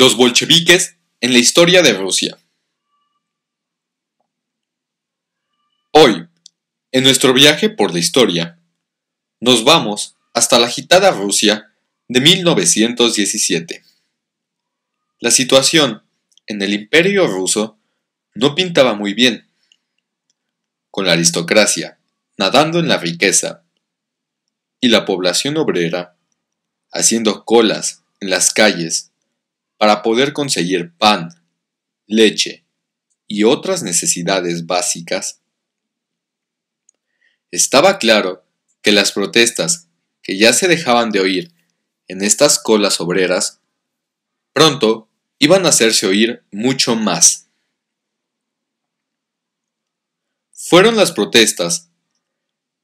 Los bolcheviques en la historia de Rusia. Hoy, en nuestro viaje por la historia, nos vamos hasta la agitada Rusia de 1917. La situación en el imperio ruso no pintaba muy bien, con la aristocracia nadando en la riqueza y la población obrera haciendo colas en las calles para poder conseguir pan, leche y otras necesidades básicas, estaba claro que las protestas que ya se dejaban de oír en estas colas obreras, pronto iban a hacerse oír mucho más. Fueron las protestas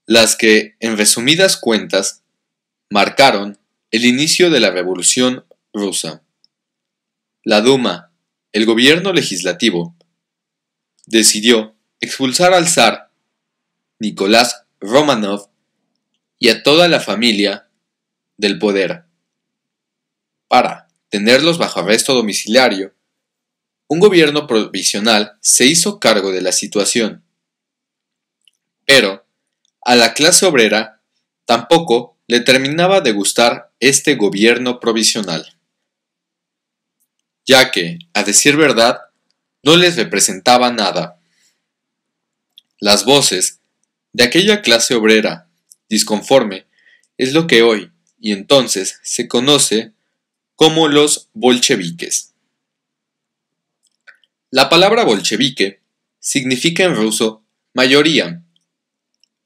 las que, en resumidas cuentas, marcaron el inicio de la Revolución rusa la Duma, el gobierno legislativo, decidió expulsar al zar Nicolás Romanov y a toda la familia del poder. Para tenerlos bajo arresto domiciliario, un gobierno provisional se hizo cargo de la situación. Pero a la clase obrera tampoco le terminaba de gustar este gobierno provisional ya que, a decir verdad, no les representaba nada. Las voces de aquella clase obrera disconforme es lo que hoy y entonces se conoce como los bolcheviques. La palabra bolchevique significa en ruso mayoría,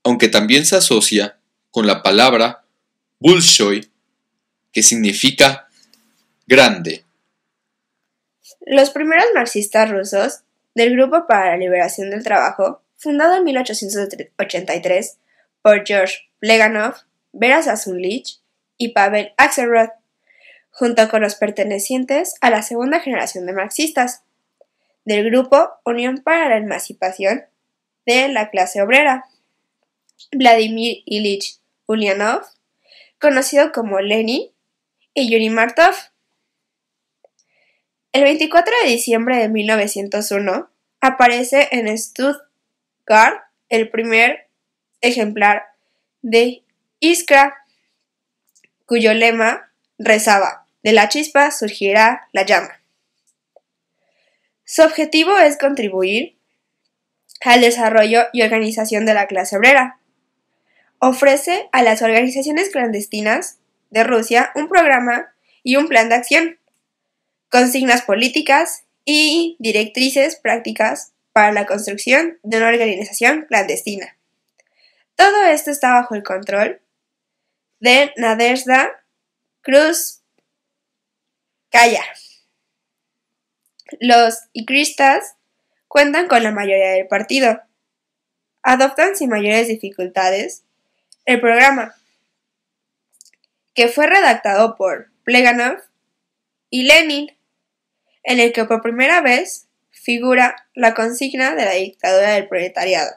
aunque también se asocia con la palabra Bolshoi, que significa grande. Los primeros marxistas rusos del Grupo para la Liberación del Trabajo, fundado en 1883 por George Pleganov, Vera sassoon y Pavel Axelrod, junto con los pertenecientes a la segunda generación de marxistas del grupo Unión para la Emancipación de la Clase Obrera. Vladimir Ilich Ulyanov, conocido como Lenin, y Yuri Martov, el 24 de diciembre de 1901 aparece en Stuttgart el primer ejemplar de Iskra, cuyo lema rezaba, de la chispa surgirá la llama. Su objetivo es contribuir al desarrollo y organización de la clase obrera. Ofrece a las organizaciones clandestinas de Rusia un programa y un plan de acción consignas políticas y directrices prácticas para la construcción de una organización clandestina. Todo esto está bajo el control de Nadezhda Cruz Calla. Los icristas cuentan con la mayoría del partido. Adoptan sin mayores dificultades el programa, que fue redactado por Pleganov y Lenin en el que por primera vez figura la consigna de la dictadura del proletariado.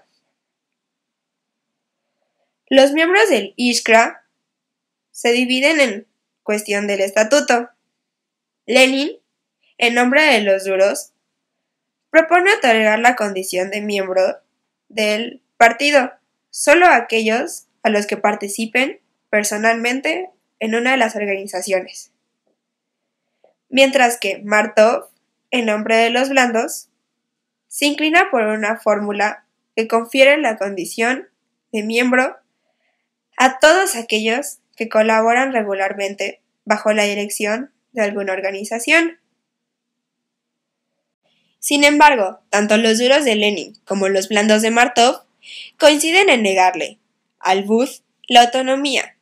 Los miembros del Iskra se dividen en cuestión del estatuto. Lenin, en nombre de los duros, propone otorgar la condición de miembro del partido, solo a aquellos a los que participen personalmente en una de las organizaciones mientras que Martov, en nombre de los blandos, se inclina por una fórmula que confiere la condición de miembro a todos aquellos que colaboran regularmente bajo la dirección de alguna organización. Sin embargo, tanto los duros de Lenin como los blandos de Martov coinciden en negarle al buz, la autonomía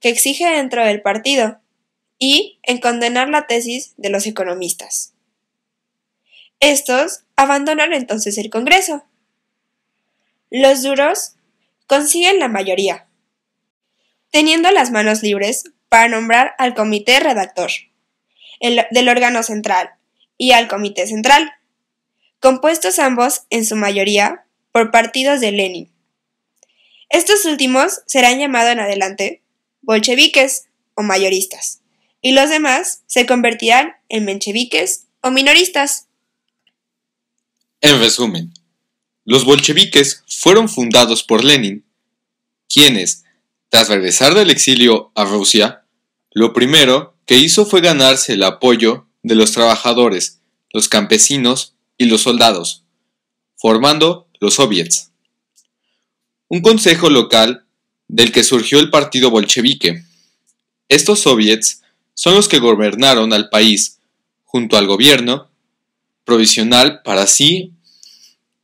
que exige dentro del partido y en condenar la tesis de los economistas. Estos abandonan entonces el Congreso. Los duros consiguen la mayoría, teniendo las manos libres para nombrar al comité redactor del órgano central y al comité central, compuestos ambos en su mayoría por partidos de Lenin. Estos últimos serán llamados en adelante bolcheviques o mayoristas y los demás se convertirán en mencheviques o minoristas. En resumen, los bolcheviques fueron fundados por Lenin, quienes, tras regresar del exilio a Rusia, lo primero que hizo fue ganarse el apoyo de los trabajadores, los campesinos y los soldados, formando los soviets. Un consejo local del que surgió el partido bolchevique. Estos soviets son los que gobernaron al país junto al gobierno provisional para así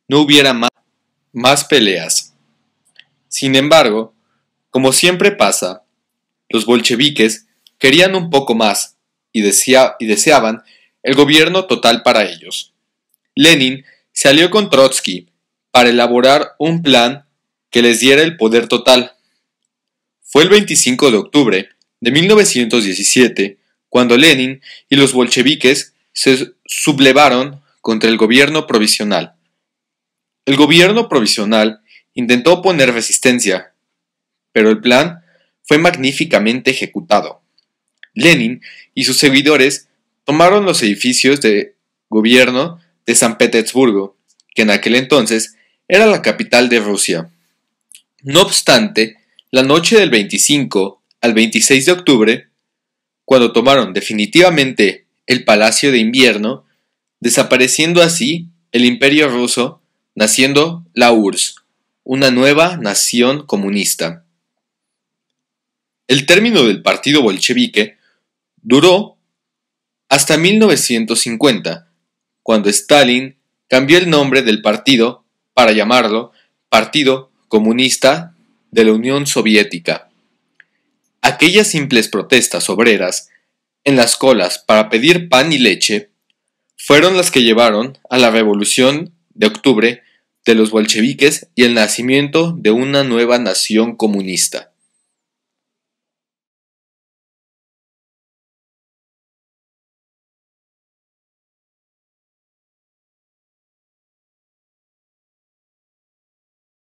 no hubiera más, peleas. Sin embargo, como siempre pasa, los bolcheviques querían un poco más y, y deseaban el gobierno total para ellos. Lenin se con Trotsky para elaborar un plan que les diera el poder total. Fue el 25 de octubre de 1917, cuando Lenin y los bolcheviques se sublevaron contra el gobierno provisional. El gobierno provisional intentó poner resistencia, pero el plan fue magníficamente ejecutado. Lenin y sus seguidores tomaron los edificios de gobierno de San Petersburgo, que en aquel entonces era la capital de Rusia. No obstante, la noche del 25 al 26 de octubre, cuando tomaron definitivamente el Palacio de Invierno, desapareciendo así el Imperio ruso, naciendo la URSS, una nueva nación comunista. El término del partido bolchevique duró hasta 1950, cuando Stalin cambió el nombre del partido para llamarlo Partido Comunista de la Unión Soviética aquellas simples protestas obreras en las colas para pedir pan y leche fueron las que llevaron a la revolución de octubre de los bolcheviques y el nacimiento de una nueva nación comunista.